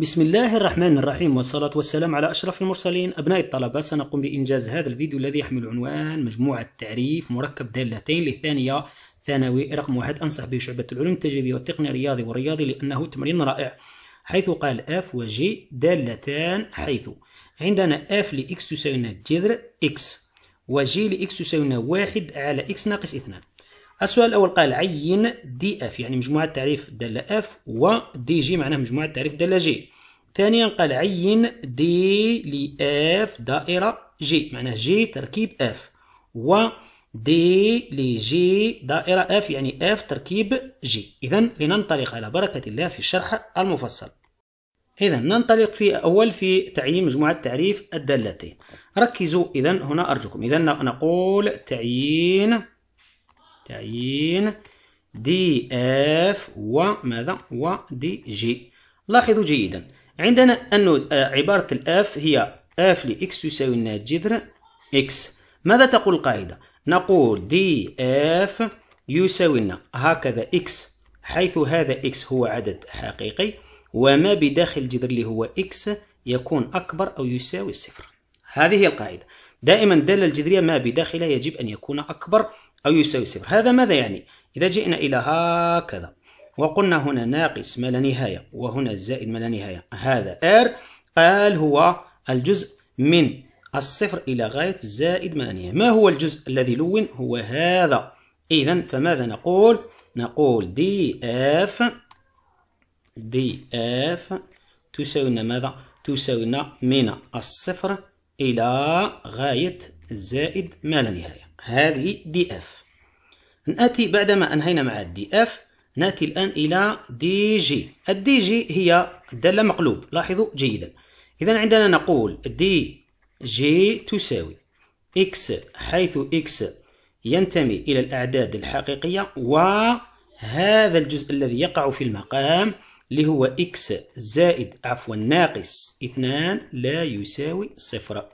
بسم الله الرحمن الرحيم والصلاة والسلام على أشرف المرسلين أبناء الطلبة سنقوم بإنجاز هذا الفيديو الذي يحمل عنوان مجموعة تعريف مركب دالتين للثانية ثانوي رقم واحد أنصح به شعبة العلوم التجريبية والتقنية الرياضي والرياضي لأنه تمرين رائع حيث قال اف وجي دالتان حيث عندنا اف لإكس تساوينا جذر إكس وجي لإكس تساوينا واحد على إكس ناقص اثنان السؤال الأول قال عين دي اف يعني مجموعة تعريف دالة اف و دي جي معناه مجموعة تعريف دالة جي ثانيا قال عين دي لإف دائرة جي معناه جي تركيب اف و دي لجي دائرة اف يعني اف تركيب جي إذا لننطلق على بركة الله في الشرح المفصل إذا ننطلق في أول في تعيين مجموعة تعريف الدالتين ركزوا إذا هنا أرجوكم إذا نقول تعيين تعيين دي اف وماذا ودي جي لاحظوا جيدا عندنا أن عبارة الاف هي اف لإكس يساوي لنا جذر إكس ماذا تقول القاعدة؟ نقول دي اف يساوي لنا هكذا إكس حيث هذا إكس هو عدد حقيقي وما بداخل الجذر اللي هو إكس يكون أكبر أو يساوي الصفر هذه هي القاعدة دائما الدالة الجذرية ما بداخلها يجب أن يكون أكبر أو يساوي صفر هذا ماذا يعني؟ إذا جئنا إلى هكذا وقلنا هنا ناقص ما لا نهاية وهنا زائد ما لا نهاية هذا R قال هو الجزء من الصفر إلى غاية زائد ما لا نهاية ما هو الجزء الذي لون؟ هو هذا إذا فماذا نقول؟ نقول دي اف دي اف لنا ماذا؟ لنا من الصفر إلى غاية زائد ما لا نهاية هذه دي اف نأتي بعدما أنهينا مع الدي اف نأتي الآن إلى دي جي الدي جي هي دالة مقلوب لاحظوا جيدا إذا عندنا نقول دي جي تساوي إكس حيث إكس ينتمي إلى الأعداد الحقيقية وهذا الجزء الذي يقع في المقام اللي هو إكس زائد عفوا ناقص اثنان لا يساوي صفر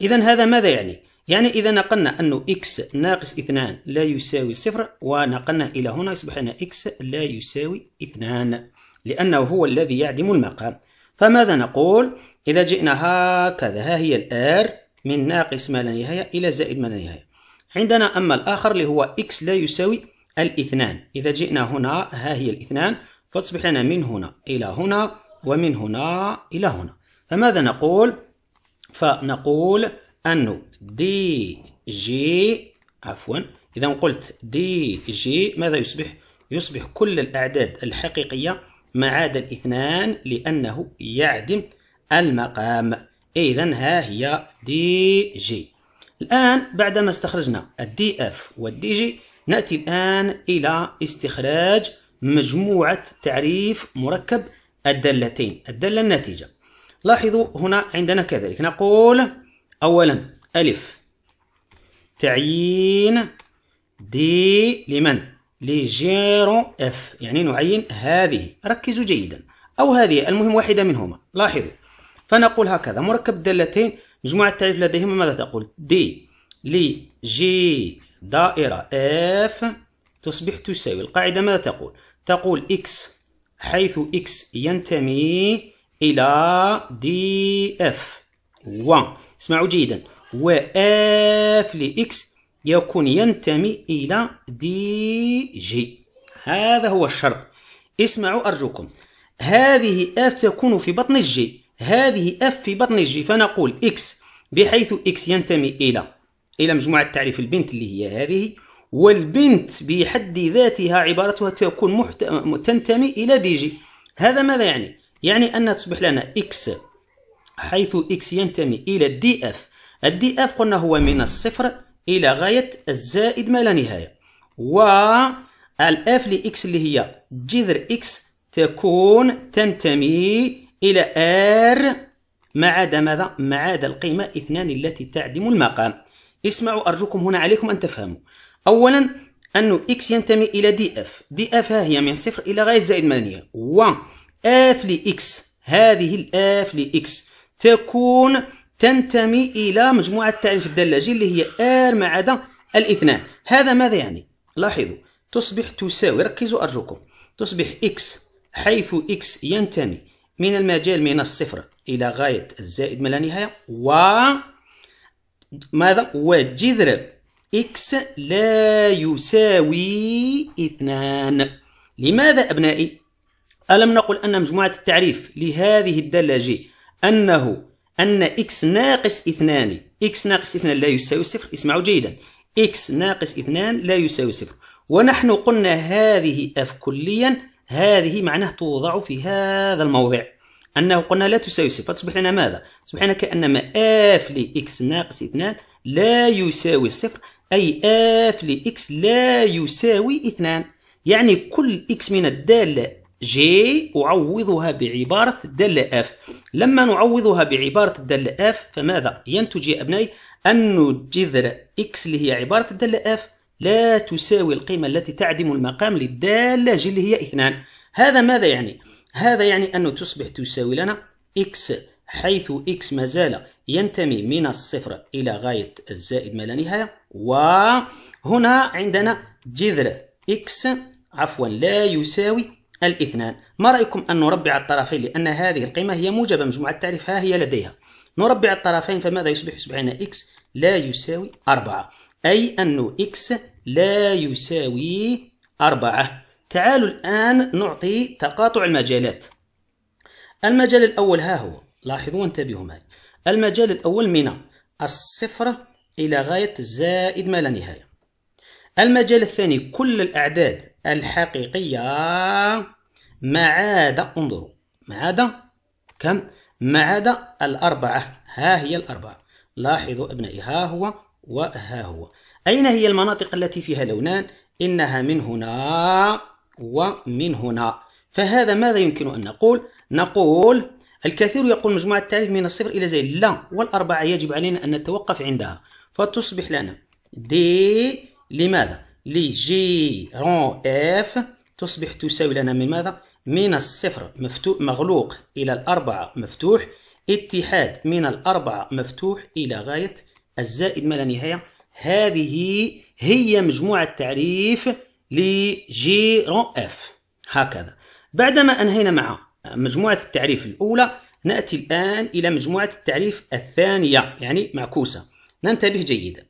إذا هذا ماذا يعني؟ يعني إذا نقلنا أنه x ناقص 2 لا يساوي صفر ونقلناه إلى هنا يصبح أن x لا يساوي 2 لأنه هو الذي يعدم المقام فماذا نقول إذا جئنا هكذا ها هي الآر من ناقص ما لا نهاية إلى زائد ما لا نهاية عندنا أما الآخر اللي هو x لا يساوي الاثنان إذا جئنا هنا ها هي الاثنان فتصبح لنا من هنا إلى هنا ومن هنا إلى هنا فماذا نقول فنقول أنه دي جي عفوا إذا قلت دي جي ماذا يصبح؟ يصبح كل الأعداد الحقيقية ما عدا الاثنان لأنه يعدم المقام إذا ها هي دي جي الآن بعدما استخرجنا الدي اف والدي جي نأتي الآن إلى استخراج مجموعة تعريف مركب الدالتين الدالة الناتجة لاحظوا هنا عندنا كذلك نقول أولا ألف تعيين دي لمن لجيرو اف يعني نعين هذه ركزوا جيدا أو هذه المهم واحدة منهما لاحظوا فنقول هكذا مركب دالتين مجموعة التعريف لديهما ماذا تقول دي لي جي دائرة اف تصبح تساوي القاعدة ماذا تقول تقول اكس حيث اكس ينتمي إلى دي اف و اسمعوا جيدا اف لإكس يكون ينتمي إلى دي جي هذا هو الشرط اسمعوا أرجوكم هذه اف تكون في بطن الجي هذه اف في بطن الجي فنقول اكس بحيث اكس ينتمي الى الى مجموعه تعريف البنت اللي هي هذه والبنت بحد ذاتها عبارتها تكون محت... تنتمي الى دي جي هذا ماذا يعني يعني ان تصبح لنا اكس حيث إكس ينتمي إلى الدي إف الدي إف قلنا هو من الصفر إلى غاية الزائد ما لا نهاية و الاف لإكس اللي هي جذر إكس تكون تنتمي إلى R ما عدا ماذا؟ ما عدا القيمة اثنان التي تعدم المقام اسمعوا أرجوكم هنا عليكم أن تفهموا أولا أن إكس ينتمي إلى دي إف دي إف ها هي من صفر إلى غاية زائد ما لا نهاية و إف لإكس هذه الإف لإكس تكون تنتمي إلى مجموعة التعريف الدلاجي اللي هي ار ما عدا الاثنان هذا ماذا يعني؟ لاحظوا تصبح تساوي ركزوا أرجوكم تصبح اكس حيث اكس ينتمي من المجال من الصفر إلى غاية الزائد ما لا نهاية و ماذا؟ وجذر اكس لا يساوي اثنان لماذا أبنائي؟ ألم نقل أن مجموعة التعريف لهذه الدالة جي أنه أن إكس ناقص اثنان إكس ناقص اثنان لا يساوي صفر اسمعوا جيدا إكس ناقص اثنان لا يساوي صفر ونحن قلنا هذه اف كليا هذه معناه توضع في هذا الموضع أنه قلنا لا تساوي صفر فتصبح لنا ماذا؟ تصبح لنا كأنما اف لإكس ناقص اثنان لا يساوي صفر أي اف لإكس لا يساوي اثنان يعني كل إكس من الدالة جي أعوضها بعبارة دالة اف لما نعوضها بعبارة دالة اف فماذا ينتج يا أبنائي أن جذر إكس اللي هي عبارة دالة اف لا تساوي القيمة التي تعدم المقام للدالة جي اللي هي اثنان هذا ماذا يعني؟ هذا يعني أنه تصبح تساوي لنا إكس حيث إكس ما زال ينتمي من الصفر إلى غاية الزائد ما لا نهاية وهنا عندنا جذر إكس عفوا لا يساوي الاثنان ما رأيكم أن نربع الطرفين لأن هذه القيمة هي موجبة مجموعة التعريف ها هي لديها نربع الطرفين فماذا يصبح يصبح إكس لا يساوي 4 أي أن إكس لا يساوي 4 تعالوا الآن نعطي تقاطع المجالات المجال الأول ها هو لاحظوا وانتبهوا معي المجال الأول من الصفر إلى غاية زائد ما لا نهاية المجال الثاني كل الأعداد الحقيقية ما عدا انظروا ما عدا كم ما عدا الأربعة ها هي الأربعة لاحظوا أبنائي ها هو وها هو أين هي المناطق التي فيها لونان إنها من هنا ومن هنا فهذا ماذا يمكن أن نقول نقول الكثير يقول مجموعة التعريف من الصفر إلى زائد لا والأربعة يجب علينا أن نتوقف عندها فتصبح لنا دي لماذا؟ لي جي رون اف تصبح تساوي لنا من ماذا؟ من الصفر مفتوح مغلوق إلى الأربعة مفتوح اتحاد من الأربعة مفتوح إلى غاية الزائد ما لا نهاية هذه هي مجموعة تعريف لجي رون اف هكذا بعدما أنهينا مع مجموعة التعريف الأولى نأتي الآن إلى مجموعة التعريف الثانية يعني معكوسة ننتبه جيدا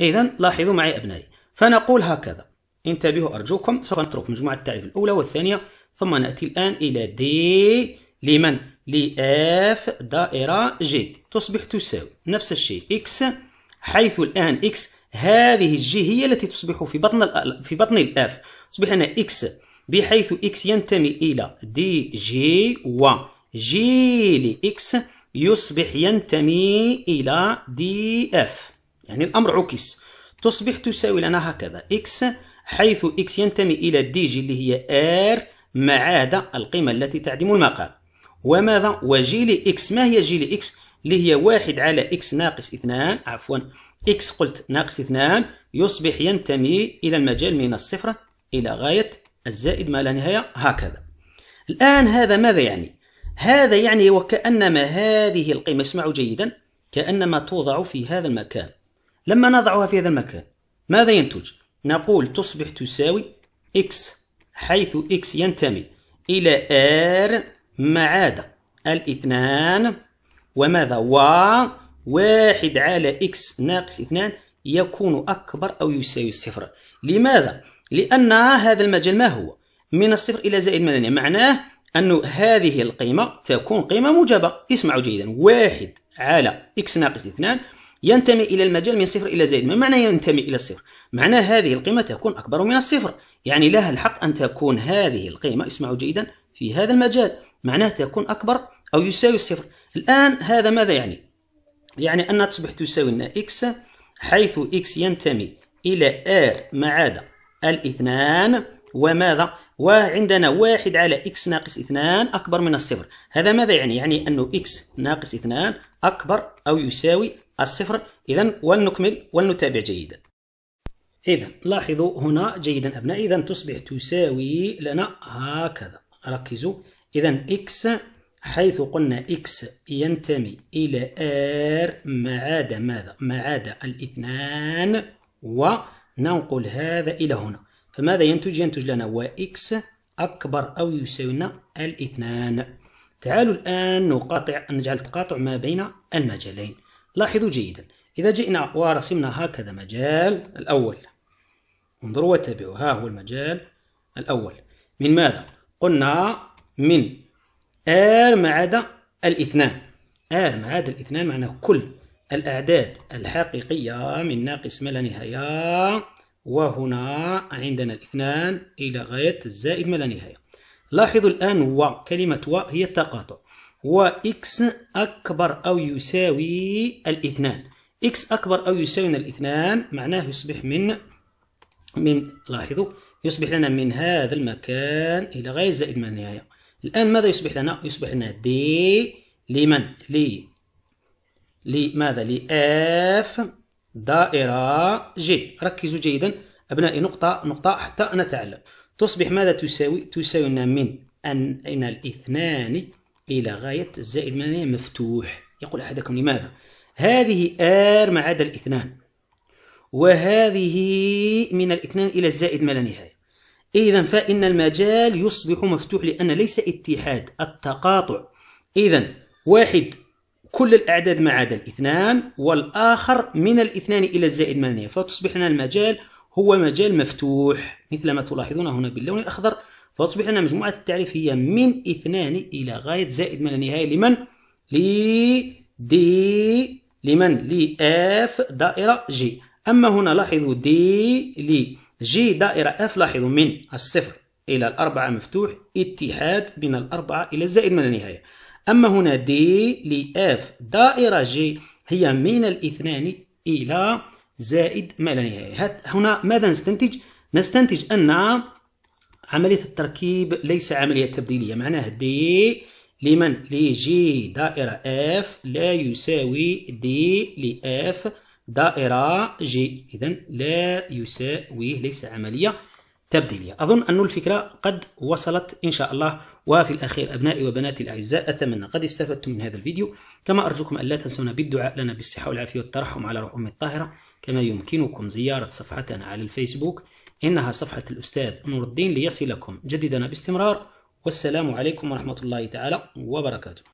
إذا لاحظوا معي أبنائي فنقول هكذا انتبهوا أرجوكم سوف نترك مجموعة التعريف الأولى والثانية ثم نأتي الآن إلى دي لمن لإف دائرة جي تصبح تساوي نفس الشيء إكس حيث الآن إكس هذه الجي هي التي تصبح في بطن في بطن الإف تصبح أنا إكس بحيث إكس ينتمي إلى دي جي و جي لإكس يصبح ينتمي إلى دي إف يعني الأمر عكس تصبح تساوي لنا هكذا x حيث x ينتمي إلى دي جي اللي هي r ما عدا القيمة التي تعدم المقام وماذا وجي لي x ما هي جي لي x اللي هي واحد على x ناقص اثنان عفوا x قلت ناقص اثنان يصبح ينتمي إلى المجال من الصفر إلى غاية الزائد ما لا نهاية هكذا الآن هذا ماذا يعني؟ هذا يعني وكأنما هذه القيمة اسمعوا جيدا كأنما توضع في هذا المكان لما نضعها في هذا المكان ماذا ينتج؟ نقول تصبح تساوي x حيث x ينتمي إلى R ما عدا الاثنان وماذا و واحد على x ناقص اثنان يكون أكبر أو يساوي الصفر لماذا؟ لأن هذا المجال ما هو؟ من الصفر إلى زائد مليون معناه أن هذه القيمة تكون قيمة موجبة اسمعوا جيدا واحد على x ناقص اثنان ينتمي إلى المجال من صفر إلى زائد ما معنى ينتمي إلى الصفر؟ معنى هذه القيمة تكون أكبر من الصفر يعني لها الحق أن تكون هذه القيمة اسمعوا جيدا في هذا المجال معناه تكون أكبر أو يساوي الصفر الآن هذا ماذا يعني؟ يعني أنها تصبح تساوي لنا إكس حيث إكس ينتمي إلى R ما عدا الاثنان وماذا؟ وعندنا واحد على إكس ناقص اثنان أكبر من الصفر هذا ماذا يعني؟ يعني أنه إكس ناقص اثنان أكبر أو يساوي الصفر إذا ولنكمل ولنتابع جيدا إذا لاحظوا هنا جيدا أبنائي إذا تصبح تساوي لنا هكذا ركزوا إذا إكس حيث قلنا إكس ينتمي إلى آر ما عدا ماذا؟ ما عدا الاثنان وننقل هذا إلى هنا فماذا ينتج؟ ينتج لنا وإكس أكبر أو يساوي لنا الاثنان تعالوا الآن نقاطع نجعل تقاطع ما بين المجالين لاحظوا جيدا إذا جئنا ورسمنا هكذا مجال الأول انظروا وتابعوا ها هو المجال الأول من ماذا؟ قلنا من آر ما عدا الاثنان آر ما عدا الاثنان معناه كل الأعداد الحقيقية من ناقص ما لا نهاية وهنا عندنا الاثنان إلى غاية الزائد ما لا نهاية لاحظوا الآن و كلمة و هي التقاطع وإكس أكبر أو يساوي الاثنان إكس أكبر أو يساوي الاثنان معناه يصبح من من لاحظوا يصبح لنا من هذا المكان إلى غاية زائد من النهاية الآن ماذا يصبح لنا؟ يصبح لنا دي لمن؟ لي لماذا؟ لإف دائرة جي ركزوا جيدا أبنائي نقطة نقطة حتى نتعلم تصبح ماذا تساوي؟ تساوي لنا من أن الاثنان إلى غاية الزائد من مفتوح يقول أحدكم لماذا هذه آر ما عدا الاثنان وهذه من الاثنان إلى الزائد ما لا نهاية إذا فإن المجال يصبح مفتوح لأن ليس اتحاد التقاطع إذا واحد كل الأعداد ما عدا الاثنان والآخر من الاثنان إلى الزائد ما لا نهاية فتصبح لنا المجال هو مجال مفتوح مثل ما تلاحظون هنا باللون الأخضر فتصبح لنا مجموعة التعريف هي من اثنان إلى غاية زائد ما لا نهاية لمن لي دي لمن لي اف دائرة جي أما هنا لاحظوا دي لي جي دائرة اف لاحظوا من الصفر إلى الأربعة مفتوح اتحاد بين الأربعة إلى زائد ما لا نهاية أما هنا دي لي اف دائرة جي هي من الاثنان إلى زائد ما لا نهاية هنا ماذا نستنتج؟ نستنتج أن عملية التركيب ليس عملية تبديلية معناها دي لمن لجي دائرة اف لا يساوي دي لاف دائرة جي إذا لا يساوي ليس عملية تبديلية أظن أن الفكرة قد وصلت إن شاء الله وفي الأخير أبنائي وبناتي الأعزاء أتمنى قد استفدتم من هذا الفيديو كما أرجوكم ألا تنسونا بالدعاء لنا بالصحة والعافية والترحم على روح امي الطاهرة كما يمكنكم زيارة صفحتنا على الفيسبوك إنها صفحة الأستاذ نور الدين ليصلكم جديدنا باستمرار والسلام عليكم ورحمة الله تعالى وبركاته